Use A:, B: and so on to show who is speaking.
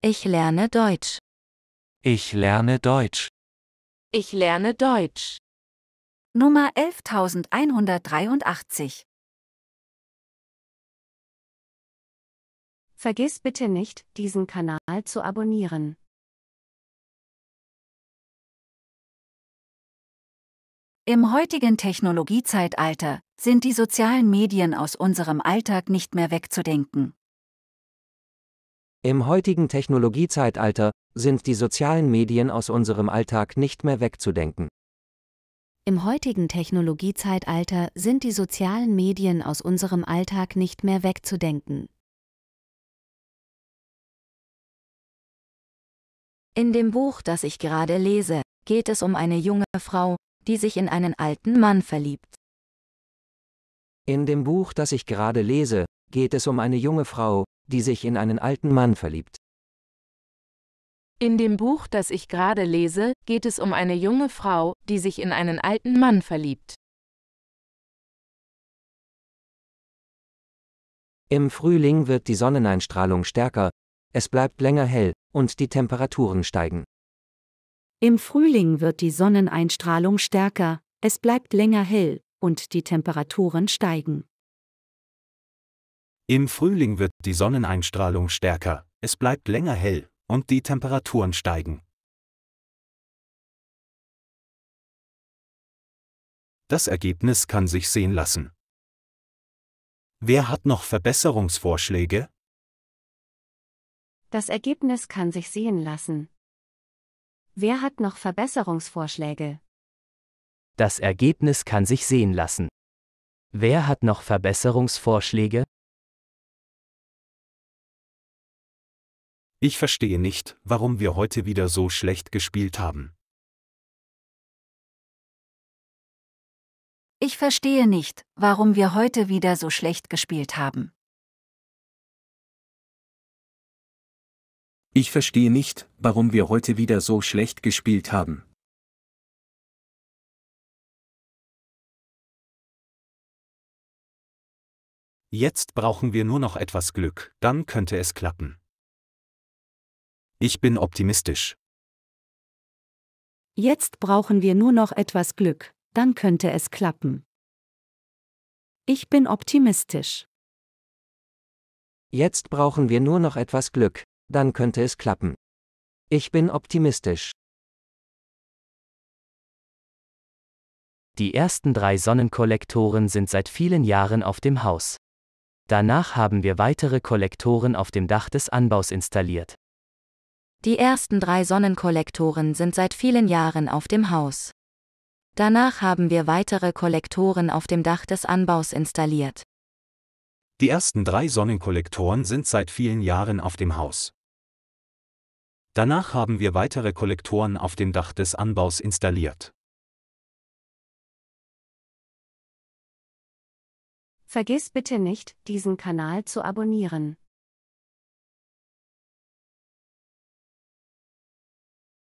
A: Ich lerne Deutsch.
B: Ich lerne Deutsch.
A: Ich lerne Deutsch.
C: Nummer 11183
A: Vergiss bitte nicht, diesen Kanal zu abonnieren.
C: Im heutigen Technologiezeitalter sind die sozialen Medien aus unserem Alltag nicht mehr wegzudenken.
B: Im heutigen Technologiezeitalter sind die sozialen Medien aus unserem Alltag nicht mehr wegzudenken.
C: Im heutigen Technologiezeitalter sind die sozialen Medien aus unserem Alltag nicht mehr wegzudenken. In dem Buch, das ich gerade lese, geht es um eine junge Frau, die sich in einen alten Mann verliebt.
B: In dem Buch, das ich gerade lese, geht es um eine junge Frau, die sich in einen alten Mann verliebt.
C: In dem Buch, das ich gerade lese, geht es um eine junge Frau, die sich in einen alten Mann
A: verliebt.
B: Im Frühling wird die Sonneneinstrahlung stärker, es bleibt länger hell und die Temperaturen steigen.
C: Im Frühling wird die Sonneneinstrahlung stärker, es bleibt länger hell und die Temperaturen steigen.
D: Im Frühling wird die Sonneneinstrahlung stärker, es bleibt länger hell und die Temperaturen steigen. Das Ergebnis kann sich sehen lassen. Wer hat noch Verbesserungsvorschläge?
C: Das Ergebnis kann sich sehen lassen. Wer hat noch Verbesserungsvorschläge?
B: Das Ergebnis kann sich sehen lassen. Wer hat noch Verbesserungsvorschläge?
A: Ich verstehe nicht, warum wir
D: heute wieder so schlecht gespielt haben.
C: Ich verstehe nicht, warum wir heute wieder so schlecht gespielt haben.
A: Ich verstehe nicht, warum wir heute wieder so schlecht gespielt haben. Jetzt brauchen wir
D: nur noch etwas Glück, dann könnte es klappen. Ich bin optimistisch.
C: Jetzt brauchen wir nur noch etwas Glück, dann könnte es klappen. Ich bin optimistisch.
B: Jetzt brauchen wir nur noch etwas Glück, dann könnte es klappen. Ich bin optimistisch. Die ersten drei Sonnenkollektoren sind seit vielen Jahren auf dem Haus. Danach haben wir weitere Kollektoren auf dem Dach des Anbaus installiert.
C: Die ersten drei Sonnenkollektoren sind seit vielen Jahren auf dem Haus. Danach haben wir weitere Kollektoren auf dem Dach des Anbaus installiert.
D: Die ersten drei Sonnenkollektoren sind seit vielen Jahren auf dem Haus. Danach haben wir weitere Kollektoren auf dem Dach des Anbaus installiert.
A: Vergiss bitte nicht, diesen Kanal zu abonnieren.